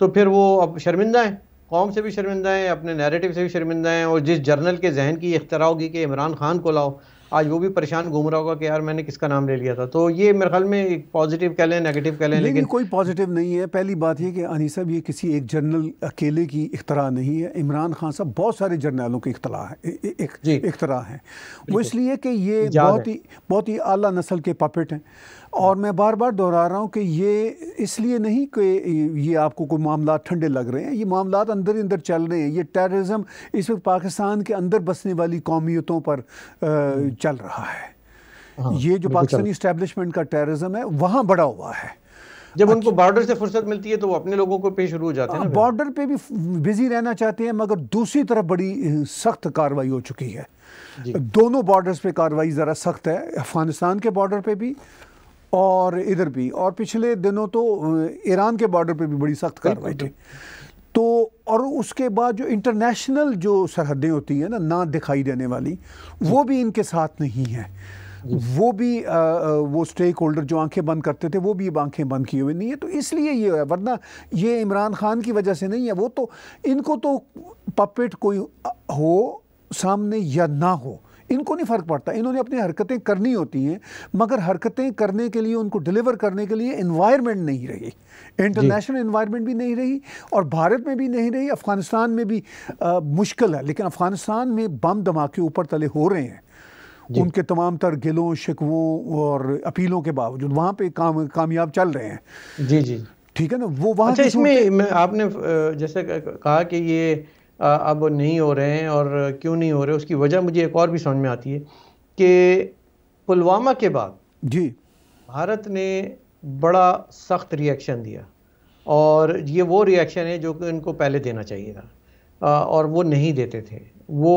तो फिर वो अब शर्मिंदा हैं कौम से भी शर्मिंदा हैं अपने नैरेटिव से भी शर्मिंदा हैं और जिस जर्नल के जहन की इख्तरा होगी कि इमरान खान को लाओ आज वो भी परेशान घूम रहा होगा कि यार मैंने किसका नाम ले लिया था तो ये मेरे ख्याल में एक पॉजिटिव कह लें नेगेटिव कह लें लेकिन लेकिन कोई पॉजिटिव नहीं है पहली बात यह कि अनी साहब ये किसी एक जनरल अकेले की इख्तरा नहीं है इमरान खान साहब बहुत सारे जर्नलों की इख्तला है इख्तरा है वो इसलिए कि ये बहुत ही बहुत ही अली नस्ल के पपेट हैं और मैं बार बार दोहरा रहा हूँ कि ये इसलिए नहीं कि ये आपको कोई मामला ठंडे लग रहे हैं ये मामला अंदर ही अंदर चल रहे हैं ये टेररिज्म इस वक्त पाकिस्तान के अंदर बसने वाली कौमियतों पर हम्म। चल रहा है हाँ, ये जो पाकिस्तानी इस्टेबलिशमेंट का टेररिज्म है वहाँ बढ़ा हुआ है जब उनको बॉर्डर से फुर्सत मिलती है तो वो अपने लोगों को पेश हो जाते हैं बॉर्डर हाँ, पे भी बिजी रहना चाहते हैं मगर दूसरी तरफ बड़ी सख्त कार्रवाई हो चुकी है दोनों बॉर्डर्स पे कार्रवाई ज़रा सख्त है अफगानिस्तान के बॉर्डर पे भी और इधर भी और पिछले दिनों तो ईरान के बॉर्डर पे भी बड़ी सख्त कार्रवाई थी तो और उसके बाद जो इंटरनेशनल जो सरहदें होती हैं ना ना दिखाई देने वाली वो भी इनके साथ नहीं है वो भी आ, वो स्टेक होल्डर जो आंखें बंद करते थे वो भी अब आंखें बंद किए हुए नहीं है तो इसलिए ये है वरना ये इमरान खान की वजह से नहीं है वो तो इनको तो पपेट कोई हो सामने या ना हो इनको नहीं फ़र्क पड़ता इन्होंने अपनी हरकतें करनी होती हैं मगर हरकतें करने के लिए उनको डिलीवर करने के लिए इन्वायरमेंट नहीं रही इंटरनेशनल इन्वायरमेंट भी नहीं रही और भारत में भी नहीं रही अफ़गानिस्तान में भी आ, मुश्किल है लेकिन अफ़गानिस्तान में बम धमाके ऊपर तले हो रहे हैं उनके तमाम तर गिलों शिकवों और अपीलों के बावजूद वहाँ पर काम कामयाब चल रहे हैं जी जी ठीक है ना वो वहाँ अच्छा इसमें आपने जैसे कहा कि ये अब नहीं हो रहे हैं और क्यों नहीं हो रहे उसकी वजह मुझे एक और भी समझ में आती है कि पुलवामा के बाद जी भारत ने बड़ा सख्त रिएक्शन दिया और ये वो रिएक्शन है जो कि इनको पहले देना चाहिए था और वो नहीं देते थे वो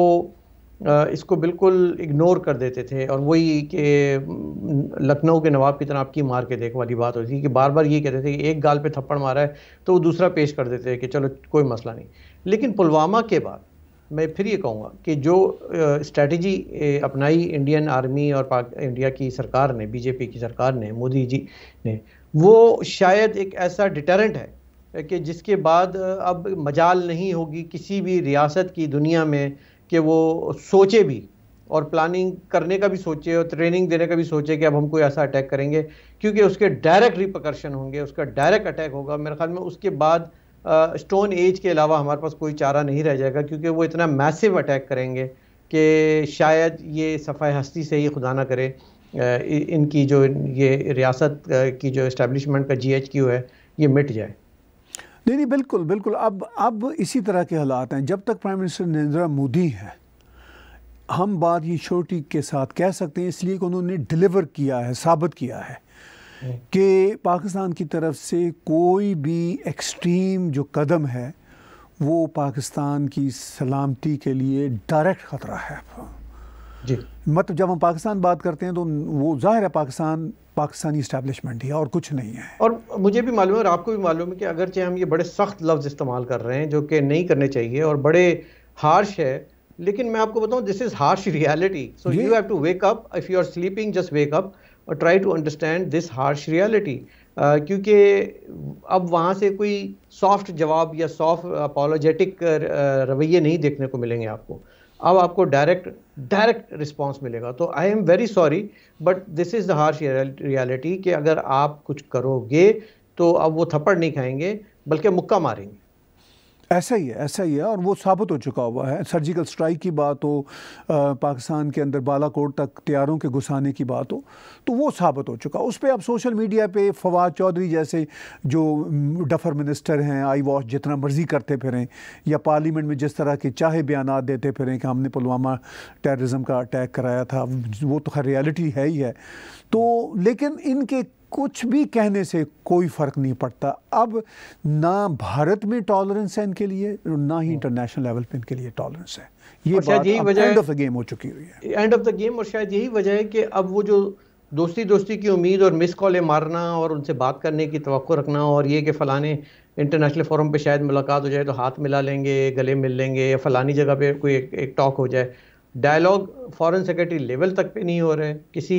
इसको बिल्कुल इग्नोर कर देते थे और वही कि लखनऊ के नवाब की तरह आपकी मार के देख वाली बात होती थी कि बार बार ये कहते थे कि एक गाल पे थप्पड़ मारा है तो वो दूसरा पेश कर देते थे कि चलो कोई मसला नहीं लेकिन पुलवामा के बाद मैं फिर ये कहूँगा कि जो स्ट्रेटजी अपनाई इंडियन आर्मी और पाक इंडिया की सरकार ने बीजेपी की सरकार ने मोदी जी ने वो शायद एक ऐसा डिटरेंट है कि जिसके बाद अब मजाल नहीं होगी किसी भी रियासत की दुनिया में कि वो सोचे भी और प्लानिंग करने का भी सोचे और ट्रेनिंग देने का भी सोचे कि अब हम कोई ऐसा अटैक करेंगे क्योंकि उसके डायरेक्ट रिप्रकर्शन होंगे उसका डायरेक्ट अटैक होगा मेरे ख्याल में उसके बाद स्टोन एज के अलावा हमारे पास कोई चारा नहीं रह जाएगा क्योंकि वो इतना मैसिव अटैक करेंगे कि शायद ये सफ़ाई हस्ती से ही खुदा ना करे इनकी जो ये रियासत की जो इस्टेबलिशमेंट का जीएचक्यू है ये मिट जाए नहीं नहीं बिल्कुल बिल्कुल अब अब इसी तरह के हालात हैं जब तक प्राइम मिनिस्टर नरेंद्र मोदी हैं हम बात ये छोटी के साथ कह सकते हैं इसलिए कि उन्होंने डिलीवर किया है साबित किया है कि पाकिस्तान की तरफ से कोई भी एक्सट्रीम जो कदम है वो पाकिस्तान की सलामती के लिए डायरेक्ट ख़तरा है जी मतलब जब हम पाकिस्तान बात करते हैं तो वो ज़ाहिर है पाकिस्तान पाकिस्तानी इस्टेबलिशमेंट ही और कुछ नहीं है और मुझे भी मालूम है और आपको भी मालूम है कि अगरचे हम ये बड़े सख्त लफ्ज़ इस्तेमाल कर रहे हैं जो कि नहीं करने चाहिए और बड़े हार्श है लेकिन मैं आपको बताऊं this is harsh reality so you have to wake up if you are sleeping just wake up और try to understand this harsh reality क्योंकि अब वहाँ से कोई सॉफ्ट जवाब या सॉफ्ट अपोलोजेटिक uh, रवैये नहीं देखने को मिलेंगे आपको अब आपको डायरेक्ट डायरेक्ट रिस्पांस मिलेगा तो I am very sorry but this is the harsh reality कि अगर आप कुछ करोगे तो अब वो थप्पड़ नहीं खाएंगे बल्कि मुक्का मारेंगे ऐसा ही है ऐसा ही है और वो साबित हो चुका हुआ है सर्जिकल स्ट्राइक की बात हो पाकिस्तान के अंदर बालाकोट तक त्यारों के घुसाने की बात हो तो वो साबित हो चुका उस पर अब सोशल मीडिया पे फवाद चौधरी जैसे जो डफर मिनिस्टर हैं आई वॉश जितना मर्जी करते फिरें या पार्लियामेंट में जिस तरह के चाहे बयान देते फिरें कि हमने पुलवामा टेर्रज़म का अटैक कराया था वो तो खैर रियलिटी है ही है तो लेकिन इनके कुछ भी कहने से कोई फ़र्क नहीं पड़ता अब ना भारत में टॉलरेंस है इनके लिए ना ही इंटरनेशनल हम्म। लेवल पे इनके लिए टॉलरेंस है ये शायद यही वजह एंड ऑफ द गेम हो चुकी हुई है एंड ऑफ द गेम और शायद यही वजह है कि अब वो जो दोस्ती दोस्ती की उम्मीद और मिस कॉलें मारना और उनसे बात करने की तो रखना और ये कि फ़लाने इंटरनेशनल फोरम पर शायद मुलाकात हो जाए तो हाथ मिला लेंगे गले मिल लेंगे या फ़लानी जगह पर कोई एक, टॉक हो जाए डायलॉग फॉरन सेक्रेटरी लेवल तक पे नहीं हो रहे किसी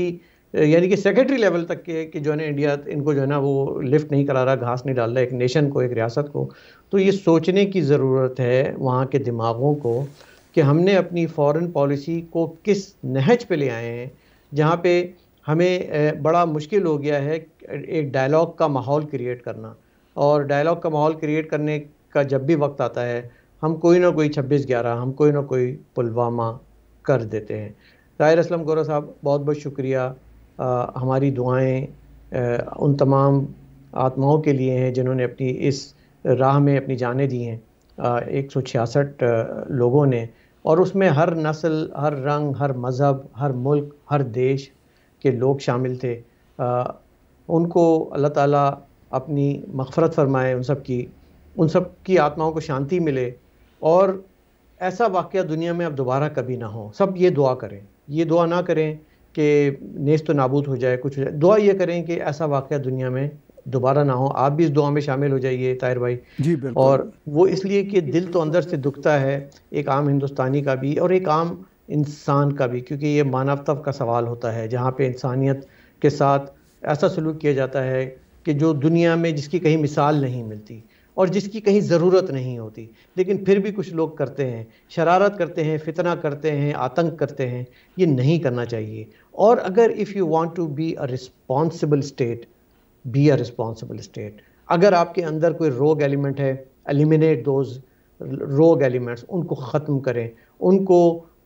यानी कि सेक्रेटरी लेवल तक के कि जो है ना इंडिया इनको जो है ना वो लिफ्ट नहीं करा रहा घास नहीं डाल रहा एक नेशन को एक रियासत को तो ये सोचने की ज़रूरत है वहाँ के दिमागों को कि हमने अपनी फॉरेन पॉलिसी को किस नहज पे ले आए हैं जहाँ पे हमें बड़ा मुश्किल हो गया है एक डायलॉग का माहौल क्रिएट करना और डायलॉग का माहौल क्रिएट करने का जब भी वक्त आता है हम कोई ना कोई छब्बीस ग्यारह हम कोई ना कोई पुलवामा कर देते हैं ताहिर असलम गौरव साहब बहुत बहुत शुक्रिया हमारी दुआएं उन तमाम आत्माओं के लिए हैं जिन्होंने अपनी इस राह में अपनी जानें दी हैं एक सौ छियासठ लोगों ने और उसमें हर नस्ल हर रंग हर मज़हब हर मुल्क हर देश के लोग शामिल थे उनको अल्लाह ताला अपनी मगफरत फरमाए उन सब की उन सब की आत्माओं को शांति मिले और ऐसा वाक़ दुनिया में अब दोबारा कभी ना हो सब ये दुआ करें ये दुआ ना करें कि नेस्त तो नाबूद हो जाए कुछ हो जाए दुआ ये करें कि ऐसा वाक़ दुनिया में दोबारा ना हो आप भी इस दुआ में शामिल हो जाइए ताहिर भाई जी और वो इसलिए कि दिल तो अंदर से दुखता है एक आम हिंदुस्तानी का भी और एक आम इंसान का भी क्योंकि ये मानवतव का सवाल होता है जहाँ पे इंसानियत के साथ ऐसा सलूक किया जाता है कि जो दुनिया में जिसकी कहीं मिसाल नहीं मिलती और जिसकी कहीं ज़रूरत नहीं होती लेकिन फिर भी कुछ लोग करते हैं शरारत करते हैं फितना करते हैं आतंक करते हैं ये नहीं करना चाहिए और अगर if you want to be a responsible state be a responsible state अगर आपके अंदर कोई रोग एलिमेंट है एलिमिनेट दोज रोग एलिमेंट्स उनको ख़त्म करें उनको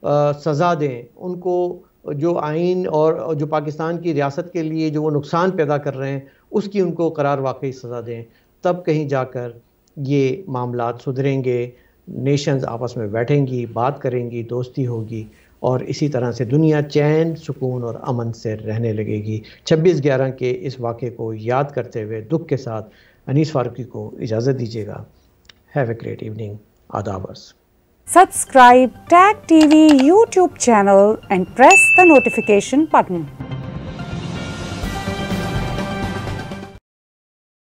आ, सज़ा दें उनको जो आइन और जो पाकिस्तान की रियासत के लिए जो वो नुकसान पैदा कर रहे हैं उसकी उनको करार वाकई सज़ा दें तब कहीं जाकर ये मामला सुधरेंगे नेशंस आपस में बैठेंगी बात करेंगी दोस्ती होगी और इसी तरह से दुनिया चैन सुकून और अमन से रहने लगेगी छब्बीस ग्यारह के इस वाक़े को याद करते हुए दुख के साथ अनीस फारूकी को इजाज़त दीजिएगा हैव ए ग्रेट इवनिंग आदाबर्स subscribe tag TV YouTube channel and press the notification button